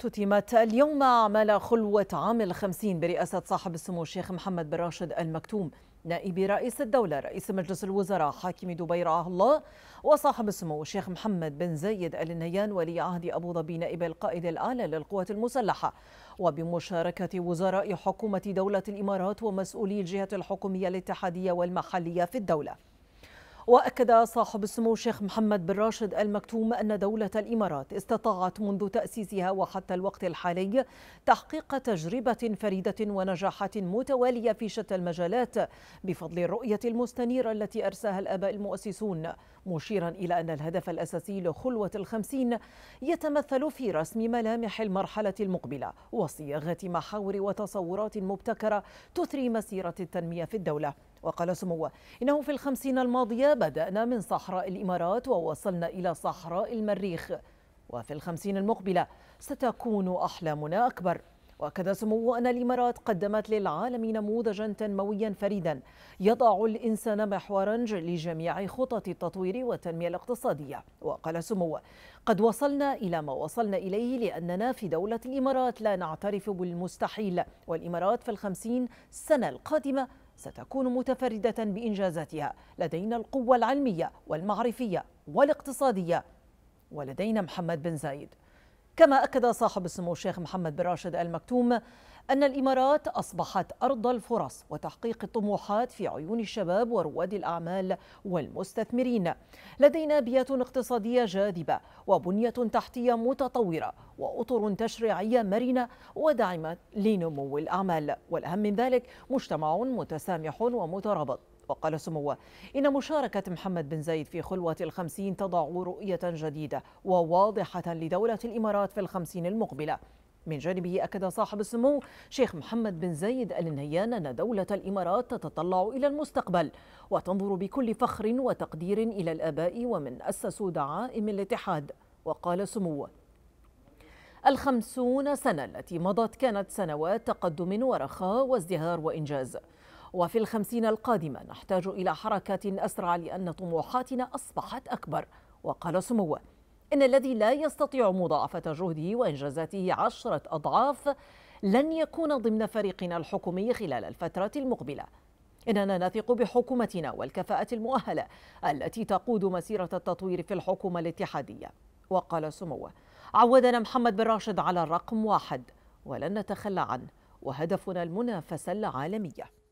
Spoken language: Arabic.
اختتمت اليوم أعمال خلوة عام الخمسين برئاسة صاحب السمو الشيخ محمد بن راشد المكتوم نائب رئيس الدولة رئيس مجلس الوزراء حاكم دبي رعاه الله وصاحب السمو الشيخ محمد بن زايد آل نهيان ولي عهد أبو ظبي نائب القائد الأعلى للقوات المسلحة وبمشاركة وزراء حكومة دولة الإمارات ومسؤولي الجهة الحكومية الاتحادية والمحلية في الدولة وأكد صاحب السمو الشيخ محمد بن راشد المكتوم أن دولة الإمارات استطاعت منذ تأسيسها وحتى الوقت الحالي تحقيق تجربة فريدة ونجاحات متوالية في شتى المجالات بفضل الرؤية المستنيرة التي أرساها الآباء المؤسسون مشيرا إلى أن الهدف الأساسي لخلوة الخمسين يتمثل في رسم ملامح المرحلة المقبلة وصياغة محاور وتصورات مبتكرة تثري مسيرة التنمية في الدولة وقال سموه إنه في الخمسين الماضية بدأنا من صحراء الإمارات ووصلنا إلى صحراء المريخ وفي الخمسين المقبلة ستكون أحلامنا أكبر واكد سموه ان الامارات قدمت للعالم نموذجا تنمويا فريدا يضع الانسان محورا لجميع خطط التطوير والتنميه الاقتصاديه وقال سموه قد وصلنا الى ما وصلنا اليه لاننا في دوله الامارات لا نعترف بالمستحيل والامارات في الخمسين سنه القادمه ستكون متفردة بإنجازاتها لدينا القوة العلمية والمعرفية والاقتصادية ولدينا محمد بن زايد كما أكد صاحب السمو الشيخ محمد بن راشد المكتوم أن الإمارات أصبحت أرض الفرص وتحقيق الطموحات في عيون الشباب ورواد الأعمال والمستثمرين لدينا بيئة اقتصادية جاذبة وبنية تحتية متطورة وأطر تشريعية مرنة وداعمة لنمو الأعمال والأهم من ذلك مجتمع متسامح ومترابط وقال سموه إن مشاركة محمد بن زايد في خلوة الخمسين تضع رؤية جديدة وواضحة لدولة الإمارات في الخمسين المقبلة من جانبه أكد صاحب السمو شيخ محمد بن زايد آل أن دولة الإمارات تتطلع إلى المستقبل وتنظر بكل فخر وتقدير إلى الآباء ومن أسسوا دعائم الاتحاد وقال سموه الخمسون سنة التي مضت كانت سنوات تقدم ورخاء وازدهار وإنجاز وفي الخمسين القادمة نحتاج إلى حركات أسرع لأن طموحاتنا أصبحت أكبر وقال سموه إن الذي لا يستطيع مضاعفة جهده وإنجازاته عشرة أضعاف لن يكون ضمن فريقنا الحكومي خلال الفترة المقبلة إننا نثق بحكومتنا والكفاءة المؤهلة التي تقود مسيرة التطوير في الحكومة الاتحادية وقال سموه عودنا محمد بن راشد على الرقم واحد ولن نتخلى عنه وهدفنا المنافسة العالمية